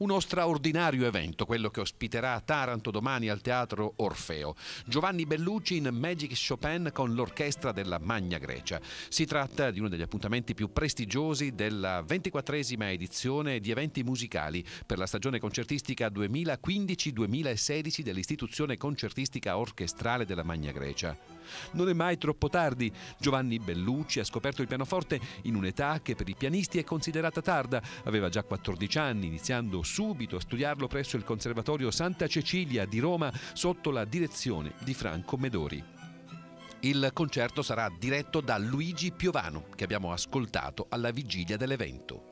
Uno straordinario evento, quello che ospiterà Taranto domani al Teatro Orfeo. Giovanni Bellucci in Magic Chopin con l'orchestra della Magna Grecia. Si tratta di uno degli appuntamenti più prestigiosi della ventiquattresima edizione di eventi musicali per la stagione concertistica 2015-2016 dell'Istituzione Concertistica Orchestrale della Magna Grecia. Non è mai troppo tardi. Giovanni Bellucci ha scoperto il pianoforte in un'età che per i pianisti è considerata tarda. Aveva già 14 anni, iniziando subito a studiarlo presso il Conservatorio Santa Cecilia di Roma sotto la direzione di Franco Medori. Il concerto sarà diretto da Luigi Piovano, che abbiamo ascoltato alla vigilia dell'evento.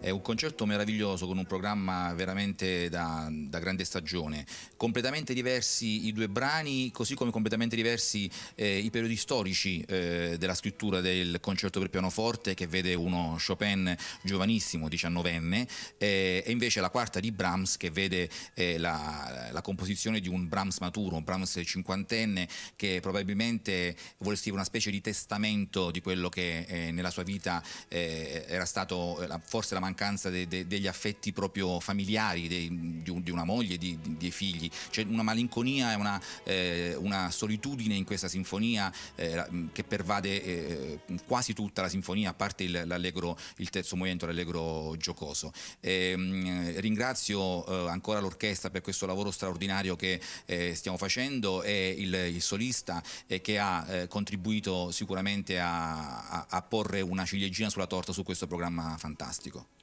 È un concerto meraviglioso con un programma veramente da, da grande stagione. Completamente diversi i due brani, così come completamente diversi eh, i periodi storici eh, della scrittura del concerto per pianoforte che vede uno Chopin giovanissimo, diciannovenne, eh, e invece la quarta di Brahms che vede eh, la, la, composizione di un Brahms maturo, un Brahms cinquantenne che probabilmente vuole scrivere una specie di testamento di quello che eh, nella sua vita eh, era stato forse la mancanza de, de, degli affetti proprio familiari, de, di, di, una moglie, di, di, dei figli. C'è cioè, una malinconia e una, eh, una, solitudine in questa sinfonia eh, che pervade eh, quasi tutta la sinfonia, a parte il, il terzo movimento, l'allegro giocoso. Ehm, ringrazio eh, ancora l'orchestra per questo lavoro straordinario che eh, stiamo facendo e il, il solista eh, che ha contribuito sicuramente a, a, a porre una ciliegina sulla torta su questo programma fantastico.